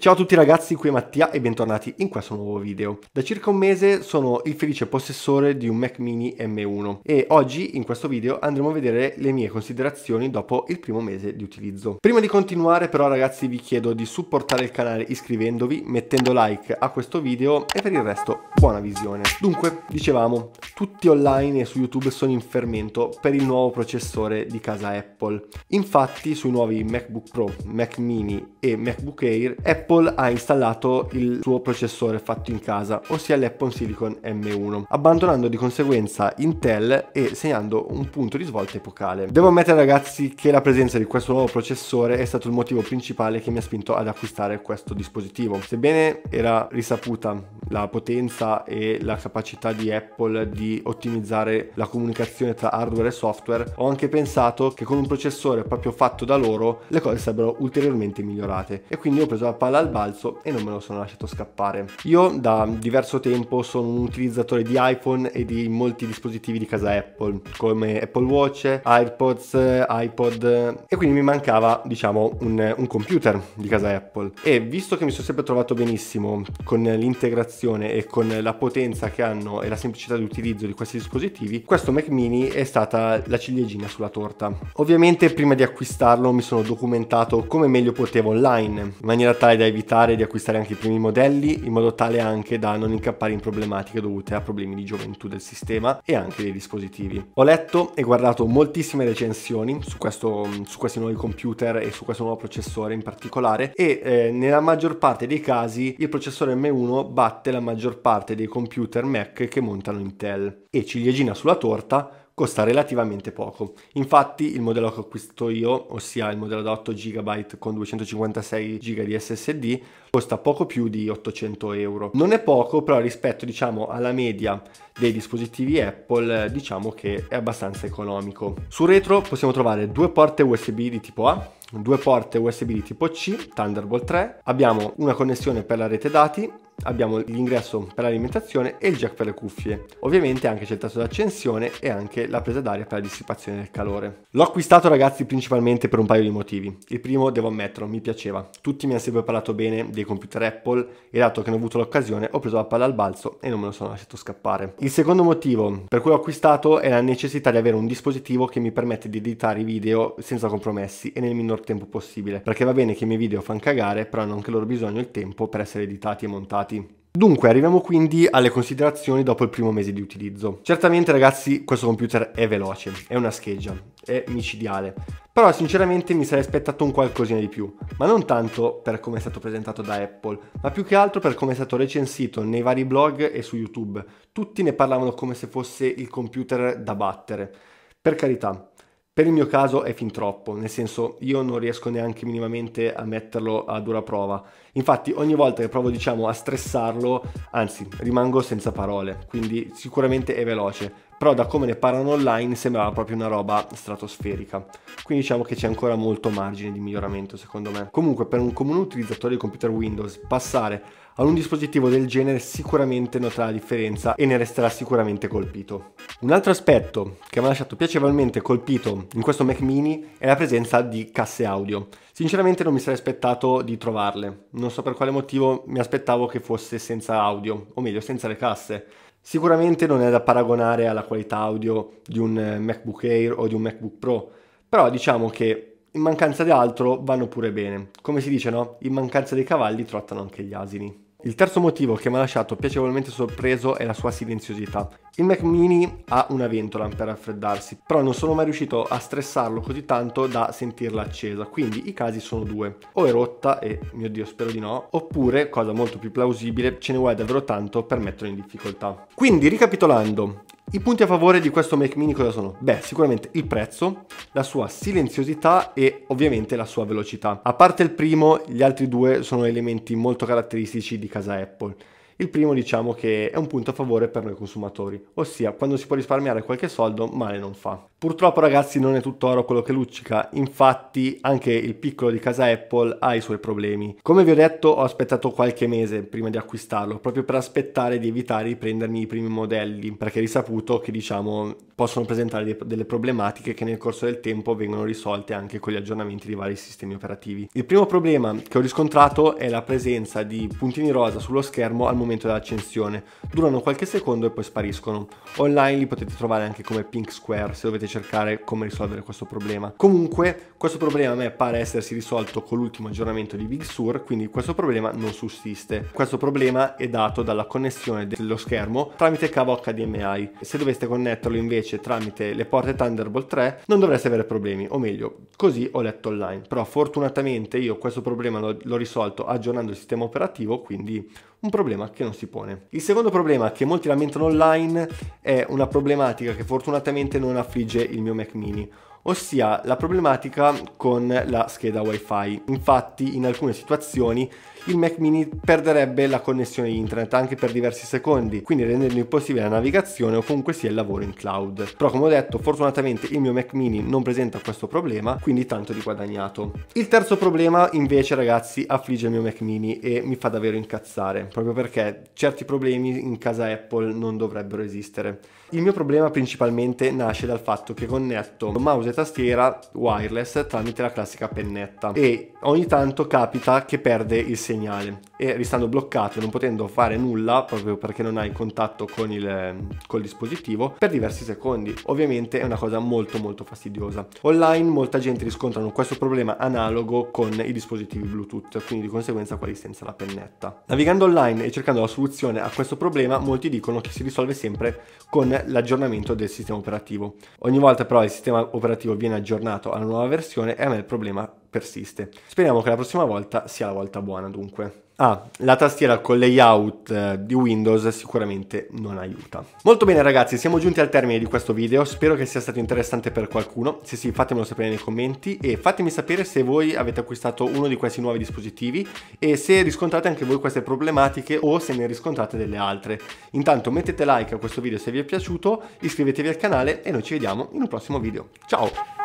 ciao a tutti ragazzi, qui è Mattia e bentornati in questo nuovo video. Da circa un mese sono il felice possessore di un Mac mini M1 e oggi in questo video andremo a vedere le mie considerazioni dopo il primo mese di utilizzo. Prima di continuare però ragazzi vi chiedo di supportare il canale iscrivendovi, mettendo like a questo video e per il resto buona visione. Dunque, dicevamo, tutti online e su YouTube sono in fermento per il nuovo processore di casa Apple. Infatti sui nuovi MacBook Pro, Mac mini e MacBook Air è Apple ha installato il suo processore fatto in casa, ossia l'Apple Silicon M1, abbandonando di conseguenza Intel e segnando un punto di svolta epocale. Devo ammettere ragazzi che la presenza di questo nuovo processore è stato il motivo principale che mi ha spinto ad acquistare questo dispositivo. Sebbene era risaputa la potenza e la capacità di Apple di ottimizzare la comunicazione tra hardware e software, ho anche pensato che con un processore proprio fatto da loro le cose sarebbero ulteriormente migliorate e quindi ho preso la parte palla al balzo e non me lo sono lasciato scappare. Io da diverso tempo sono un utilizzatore di iPhone e di molti dispositivi di casa Apple, come Apple Watch, iPods, iPod e quindi mi mancava diciamo un, un computer di casa Apple e visto che mi sono sempre trovato benissimo con l'integrazione e con la potenza che hanno e la semplicità di utilizzo di questi dispositivi, questo Mac mini è stata la ciliegina sulla torta. Ovviamente prima di acquistarlo mi sono documentato come meglio potevo online in maniera tale è da evitare di acquistare anche i primi modelli in modo tale anche da non incappare in problematiche dovute a problemi di gioventù del sistema e anche dei dispositivi. Ho letto e guardato moltissime recensioni su, questo, su questi nuovi computer e su questo nuovo processore in particolare e eh, nella maggior parte dei casi il processore M1 batte la maggior parte dei computer Mac che montano Intel e ciliegina sulla torta costa relativamente poco. Infatti il modello che ho acquistato io, ossia il modello da 8 GB con 256 GB di SSD, costa poco più di 800 euro. Non è poco, però rispetto diciamo alla media dei dispositivi Apple, diciamo che è abbastanza economico. Sul retro possiamo trovare due porte USB di tipo A, due porte USB di tipo C, Thunderbolt 3, abbiamo una connessione per la rete dati, abbiamo l'ingresso per l'alimentazione e il jack per le cuffie. Ovviamente anche c'è il tasto di accensione e anche la presa d'aria per la dissipazione del calore. L'ho acquistato ragazzi principalmente per un paio di motivi. Il primo devo ammetterlo, mi piaceva. Tutti mi hanno sempre parlato bene dei computer Apple e dato che ne ho avuto l'occasione ho preso la palla al balzo e non me lo sono lasciato scappare. Il secondo motivo per cui ho acquistato è la necessità di avere un dispositivo che mi permette di editare i video senza compromessi e nel minor minor tempo possibile, perché va bene che i miei video fanno cagare, però hanno anche loro bisogno il tempo per essere editati e montati. Dunque, arriviamo quindi alle considerazioni dopo il primo mese di utilizzo. Certamente ragazzi, questo computer è veloce, è una scheggia, è micidiale, però sinceramente mi sarei aspettato un qualcosina di più, ma non tanto per come è stato presentato da Apple, ma più che altro per come è stato recensito nei vari blog e su YouTube. Tutti ne parlavano come se fosse il computer da battere. Per carità, per il mio caso è fin troppo, nel senso io non riesco neanche minimamente a metterlo a dura prova. Infatti ogni volta che provo diciamo a stressarlo, anzi rimango senza parole, quindi sicuramente è veloce però da come ne parlano online sembrava proprio una roba stratosferica. Quindi diciamo che c'è ancora molto margine di miglioramento secondo me. Comunque per un comune utilizzatore di computer Windows passare a un dispositivo del genere sicuramente noterà la differenza e ne resterà sicuramente colpito. Un altro aspetto che mi ha lasciato piacevolmente colpito in questo Mac mini è la presenza di casse audio. Sinceramente non mi sarei aspettato di trovarle, non so per quale motivo mi aspettavo che fosse senza audio, o meglio senza le casse Sicuramente non è da paragonare alla qualità audio di un eh, MacBook Air o di un MacBook Pro, però diciamo che in mancanza di altro vanno pure bene. Come si dice, no? In mancanza dei cavalli trottano anche gli asini. Il terzo motivo che mi ha lasciato piacevolmente sorpreso è la sua silenziosità. Il Mac mini ha una ventola per raffreddarsi, però non sono mai riuscito a stressarlo così tanto da sentirla accesa, quindi i casi sono due. O è rotta, e mio dio spero di no, oppure, cosa molto più plausibile, ce ne vuole davvero tanto per metterlo in difficoltà. Quindi ricapitolando, i punti a favore di questo Mac Mini cosa sono? Beh, sicuramente il prezzo, la sua silenziosità e ovviamente la sua velocità. A parte il primo, gli altri due sono elementi molto caratteristici di casa Apple. Il primo diciamo che è un punto a favore per noi consumatori, ossia quando si può risparmiare qualche soldo male non fa. Purtroppo ragazzi non è tutt'oro quello che luccica, infatti anche il piccolo di casa Apple ha i suoi problemi. Come vi ho detto ho aspettato qualche mese prima di acquistarlo, proprio per aspettare di evitare di prendermi i primi modelli, perché è risaputo che diciamo possono presentare delle problematiche che nel corso del tempo vengono risolte anche con gli aggiornamenti di vari sistemi operativi. Il primo problema che ho riscontrato è la presenza di puntini rosa sullo schermo al momento momento dell'accensione, durano qualche secondo e poi spariscono. Online li potete trovare anche come Pink Square se dovete cercare come risolvere questo problema. Comunque questo problema a me pare essersi risolto con l'ultimo aggiornamento di Big Sur, quindi questo problema non sussiste. Questo problema è dato dalla connessione dello schermo tramite cavo HDMI. Se doveste connetterlo invece tramite le porte Thunderbolt 3 non dovreste avere problemi, o meglio, così ho letto online. Però fortunatamente io questo problema l'ho risolto aggiornando il sistema operativo, quindi un problema che non si pone. Il secondo problema che molti lamentano online è una problematica che fortunatamente non affligge il mio Mac mini, ossia la problematica con la scheda wifi. Infatti in alcune situazioni il Mac mini perderebbe la connessione internet anche per diversi secondi, quindi rendendo impossibile la navigazione o comunque sia il lavoro in cloud. Però come ho detto, fortunatamente il mio Mac mini non presenta questo problema, quindi tanto di guadagnato. Il terzo problema invece ragazzi affligge il mio Mac mini e mi fa davvero incazzare, proprio perché certi problemi in casa Apple non dovrebbero esistere. Il mio problema principalmente nasce dal fatto che connetto mouse e tastiera wireless tramite la classica pennetta e ogni tanto capita che perde il segnale e restando bloccato non potendo fare nulla proprio perché non hai contatto con il, col dispositivo per diversi secondi ovviamente è una cosa molto molto fastidiosa online molta gente riscontrano questo problema analogo con i dispositivi bluetooth quindi di conseguenza quelli senza la pennetta navigando online e cercando la soluzione a questo problema molti dicono che si risolve sempre con l'aggiornamento del sistema operativo ogni volta però il sistema operativo applicativo viene aggiornato alla nuova versione e a me il problema persiste. Speriamo che la prossima volta sia la volta buona dunque. Ah, la tastiera con layout eh, di Windows sicuramente non aiuta. Molto bene ragazzi, siamo giunti al termine di questo video, spero che sia stato interessante per qualcuno, se sì fatemelo sapere nei commenti e fatemi sapere se voi avete acquistato uno di questi nuovi dispositivi e se riscontrate anche voi queste problematiche o se ne riscontrate delle altre. Intanto mettete like a questo video se vi è piaciuto, iscrivetevi al canale e noi ci vediamo in un prossimo video. Ciao!